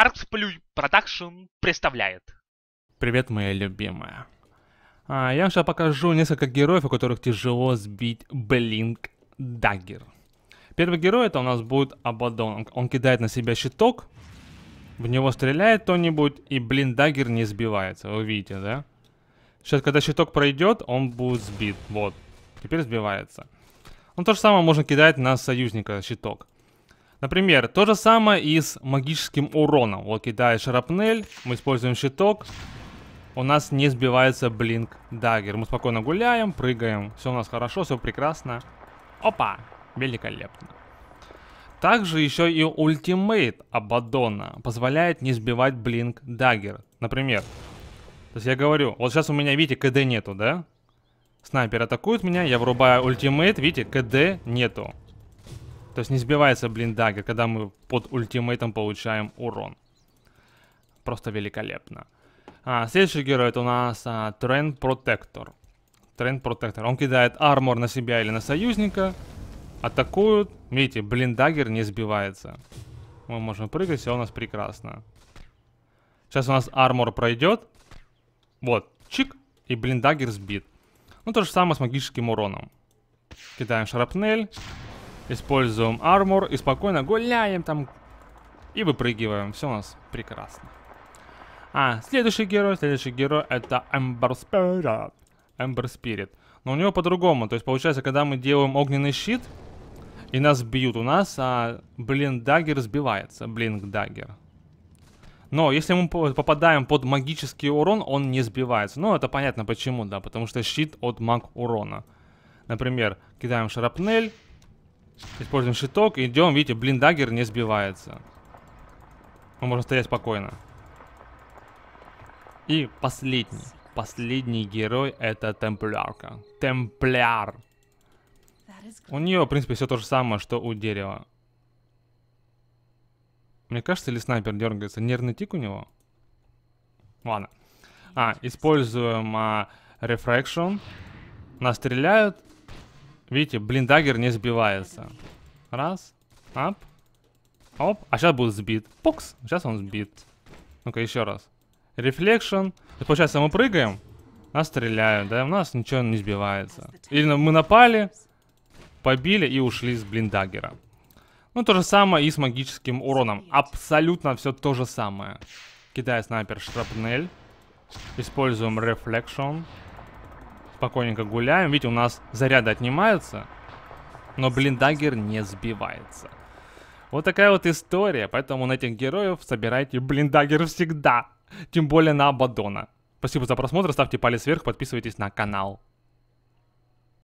Arts Production представляет. Привет, моя любимая. А, я сейчас покажу несколько героев, у которых тяжело сбить Блинк Даггер. Первый герой это у нас будет Абадон. Он кидает на себя щиток, в него стреляет кто-нибудь, и блин Даггер не сбивается. Вы видите, да? Сейчас, когда щиток пройдет, он будет сбит. Вот. Теперь сбивается. Ну, то же самое можно кидать на союзника щиток. Например, то же самое и с магическим уроном. Вот кидает шарапнель, мы используем щиток, у нас не сбивается блинк дагер. Мы спокойно гуляем, прыгаем, все у нас хорошо, все прекрасно. Опа, великолепно. Также еще и ультимейт Абадона позволяет не сбивать блинк дагер. Например, то есть я говорю, вот сейчас у меня, видите, КД нету, да? Снайпер атакует меня, я врубаю ультимейт, видите, КД нету. То есть не сбивается блиндага, когда мы под ультимейтом получаем урон. Просто великолепно. А, следующий герой это у нас а, Трен Протектор. Трен Протектор. Он кидает армор на себя или на союзника. Атакуют. Видите, блиндагер не сбивается. Мы можем прыгать, все у нас прекрасно. Сейчас у нас армор пройдет. Вот, чик, и блиндагер сбит. Ну, то же самое с магическим уроном. Кидаем шарапнель. Используем армор и спокойно гуляем там. И выпрыгиваем. Все у нас прекрасно. А, следующий герой, следующий герой это Эмбер Спирит. Эмбер Спирит. Но у него по-другому. То есть получается, когда мы делаем огненный щит, и нас бьют, у нас, а, блин, даггер сбивается. Блин, даггер. Но если мы попадаем под магический урон, он не сбивается. Ну, это понятно почему, да, потому что щит от маг урона. Например, кидаем шарапнель, Используем щиток, идем, видите, блиндагер не сбивается. Мы можем стоять спокойно. И последний, последний герой это темплярка. Темпляр. У нее, в принципе, все то же самое, что у дерева. Мне кажется, или снайпер дергается? Нервный тик у него? Ладно. А, используем а, Refraction. Нас стреляют. Видите, блиндагер не сбивается. Раз. оп, Оп. А сейчас будет сбит. Покс. Сейчас он сбит. Ну-ка, еще раз. Рефлекшн. Получается, мы прыгаем. Нас стреляют, да? У нас ничего не сбивается. Или мы напали, побили и ушли с блиндагера. Ну, то же самое и с магическим уроном. Абсолютно все то же самое. Китай снайпер шрапнель. Используем рефлекшн спокойненько гуляем. Видите, у нас заряды отнимаются, но блиндагер не сбивается. Вот такая вот история, поэтому на этих героев собирайте блиндагер всегда, тем более на Абадона. Спасибо за просмотр, ставьте палец вверх, подписывайтесь на канал.